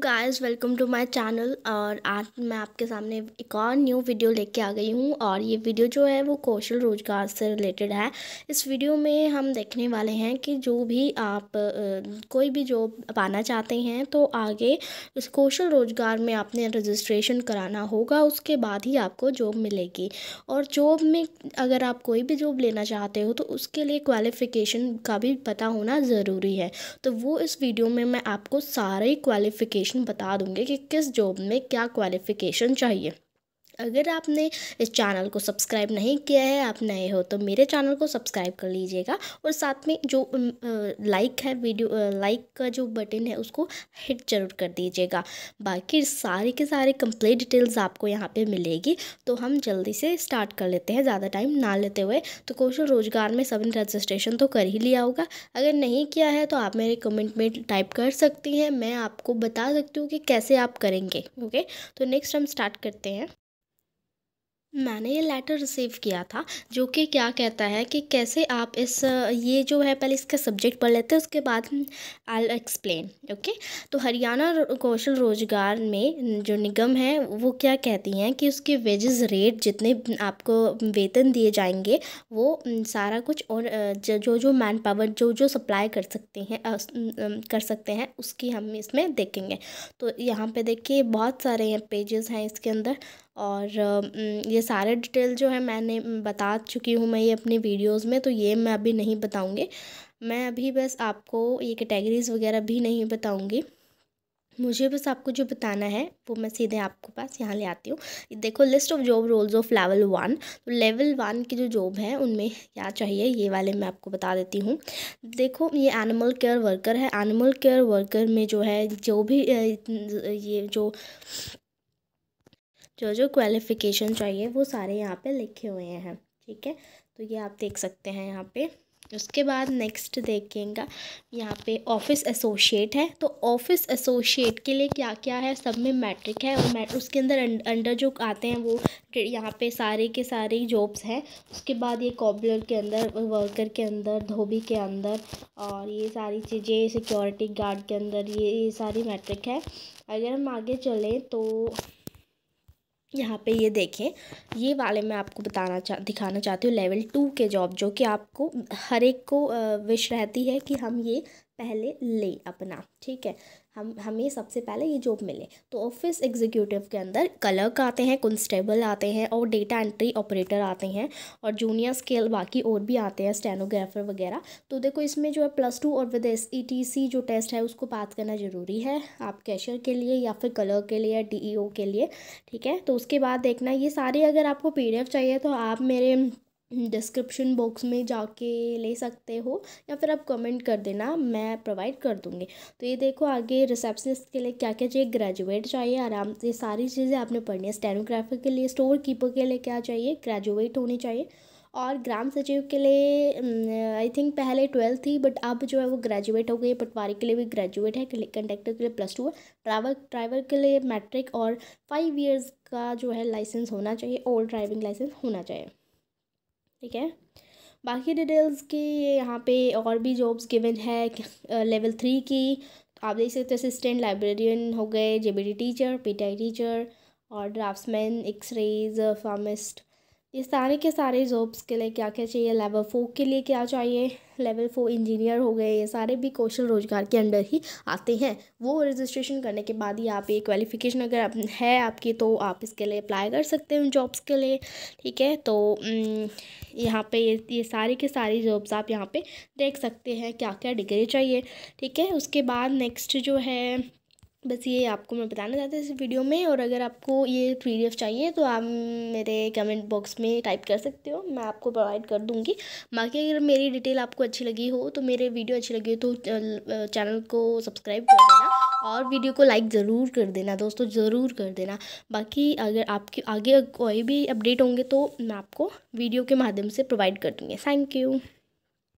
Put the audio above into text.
guys welcome to my channel और आज मैं आपके सामने एक और न्यू वीडियो लेके आ गई हूँ और ये वीडियो जो है वो कौशल रोजगार से रिलेटेड है इस वीडियो में हम देखने वाले हैं कि जो भी आप कोई भी जॉब पाना चाहते हैं तो आगे इस कौशल रोजगार में आपने रजिस्ट्रेशन कराना होगा उसके बाद ही आपको जॉब मिलेगी और जॉब में अगर आप कोई भी जॉब लेना चाहते हो तो उसके लिए क्वालिफ़िकेशन का भी पता होना ज़रूरी है तो वो इस वीडियो में मैं आपको सारे क्वालिफ़िकेशन क्वालिफ़िकेशन बता दूंगी कि किस जॉब में क्या क्वालिफ़िकेशन चाहिए अगर आपने इस चैनल को सब्सक्राइब नहीं किया है आप नए हो तो मेरे चैनल को सब्सक्राइब कर लीजिएगा और साथ में जो लाइक है वीडियो लाइक का जो बटन है उसको हिट जरूर कर दीजिएगा बाकी सारे के सारे कंप्लीट डिटेल्स आपको यहाँ पे मिलेगी तो हम जल्दी से स्टार्ट कर लेते हैं ज़्यादा टाइम ना लेते हुए तो कौशल रोजगार में सबने रजिस्ट्रेशन तो कर ही लिया होगा अगर नहीं किया है तो आप मेरे कमेंट में टाइप कर सकती हैं मैं आपको बता सकती हूँ कि कैसे आप करेंगे ओके तो नेक्स्ट हम स्टार्ट करते हैं मैंने ये लेटर रिसीव किया था जो कि क्या कहता है कि कैसे आप इस ये जो है पहले इसका सब्जेक्ट पढ़ लेते हैं उसके बाद आई एक्सप्लेन ओके तो हरियाणा कौशल रोजगार में जो निगम है वो क्या कहती हैं कि उसके वेजेस रेट जितने आपको वेतन दिए जाएंगे वो सारा कुछ और जो जो मैन पावर जो जो सप्लाई कर सकते हैं कर सकते हैं उसकी हम इसमें देखेंगे तो यहाँ पे देखिए बहुत सारे पेजेस हैं इसके अंदर और ये सारे डिटेल जो है मैंने बता चुकी हूँ मैं ये अपनी वीडियोस में तो ये मैं अभी नहीं बताऊँगी मैं अभी बस आपको ये कैटेगरीज़ वगैरह भी नहीं बताऊँगी मुझे बस आपको जो बताना है वो मैं सीधे आपको पास यहाँ ले आती हूँ देखो list of job roles of level one तो लेवल वन की जो जॉब है उनमें क्या चाहिए ये वाले मैं आपको बता देती हूँ देखो ये एनिमल केयर वर्कर है एनिमल केयर वर्कर में जो है जो भी ये जो जो जो क्वालिफ़िकेशन चाहिए वो सारे यहाँ पे लिखे हुए हैं ठीक है तो ये आप देख सकते हैं यहाँ पे उसके बाद नेक्स्ट देखेंगे यहाँ पे ऑफिस एसोशिएट है तो ऑफिस एसोशिएट के लिए क्या क्या है सब में मैट्रिक है और मैट उसके अंदर अंडर जो आते हैं वो यहाँ पे सारे के सारे जॉब्स हैं उसके बाद ये कॉबलर के अंदर वर्कर के अंदर धोबी के अंदर और ये सारी चीज़ें सिक्योरिटी गार्ड के अंदर ये ये सारी मैट्रिक है अगर हम आगे चलें तो यहाँ पे ये देखें ये वाले मैं आपको बताना चाह दिखाना चाहती हूँ लेवल टू के जॉब जो कि आपको हर एक को विश रहती है कि हम ये पहले लें अपना ठीक है हम हमें सबसे पहले ये जॉब मिले तो ऑफिस एग्जीक्यूटिव के अंदर क्लर्क आते हैं कॉन्स्टेबल आते हैं और डेटा एंट्री ऑपरेटर आते हैं और जूनियर स्केल बाकी और भी आते हैं स्टेनोग्राफर वगैरह तो देखो इसमें जो है प्लस टू और with S E T C जो टेस्ट है उसको पास करना ज़रूरी है आप कैशियर के लिए या फिर कलर्क के लिए डी ई ओ के लिए ठीक है तो उसके बाद देखना ये सारे अगर आपको पी डी एफ चाहिए तो आप मेरे डिस्क्रिप्शन बॉक्स में जाके ले सकते हो या फिर आप कमेंट कर देना मैं प्रोवाइड कर दूँगी तो ये देखो आगे रिसेप्शनिस्ट के लिए क्या क्या चाहिए ग्रेजुएट चाहिए आराम से सारी चीज़ें आपने पढ़नी है स्टेनोग्राफर के लिए स्टोर कीपर के लिए क्या चाहिए ग्रेजुएट होनी चाहिए और ग्राम सचिव के लिए आई थिंक पहले ट्वेल्थ थी बट अब जो है वो ग्रेजुएट हो गई पटवारी के लिए भी ग्रेजुएट है कंडक्टर के लिए प्लस टू है ड्राइवर ड्राइवर के लिए मैट्रिक और फाइव ईयर्स का जो है लाइसेंस होना चाहिए ओल्ड ड्राइविंग लाइसेंस होना चाहिए ठीक है बाकी डिटेल्स की यहाँ पे और भी जॉब्स गिवन है लेवल थ्री की तो आप देख सकते हो असिस्टेंट लाइब्रेरियन हो गए जेबीडी टीचर पीटीआई टीचर और ड्राफ्ट्समैन एक्सरेज फार्मिस्ट ये सारे के सारे जॉब्स के लिए क्या क्या चाहिए लेवल फोर के लिए क्या चाहिए लेवल फोर इंजीनियर हो गए ये सारे भी कौशल रोजगार के अंडर ही आते हैं वो रजिस्ट्रेशन करने के बाद ही आप ये क्वालिफिकेशन अगर आप है आपकी तो आप इसके लिए अप्लाई कर सकते हैं जॉब्स के लिए ठीक है तो यहाँ पे ये ये के सारे जॉब्स आप यहाँ पे देख सकते हैं क्या क्या डिग्री चाहिए ठीक है उसके बाद नेक्स्ट जो है बस ये आपको मैं बताना चाहता हूँ इस वीडियो में और अगर आपको ये पी चाहिए तो आप मेरे कमेंट बॉक्स में टाइप कर सकते हो मैं आपको प्रोवाइड कर दूँगी बाकी अगर मेरी डिटेल आपको अच्छी लगी हो तो मेरे वीडियो अच्छी लगी हो तो चैनल को सब्सक्राइब कर देना और वीडियो को लाइक ज़रूर कर देना दोस्तों ज़रूर कर देना बाकी अगर आपके आगे कोई भी अपडेट होंगे तो मैं आपको वीडियो के माध्यम से प्रोवाइड कर दूँगी थैंक यू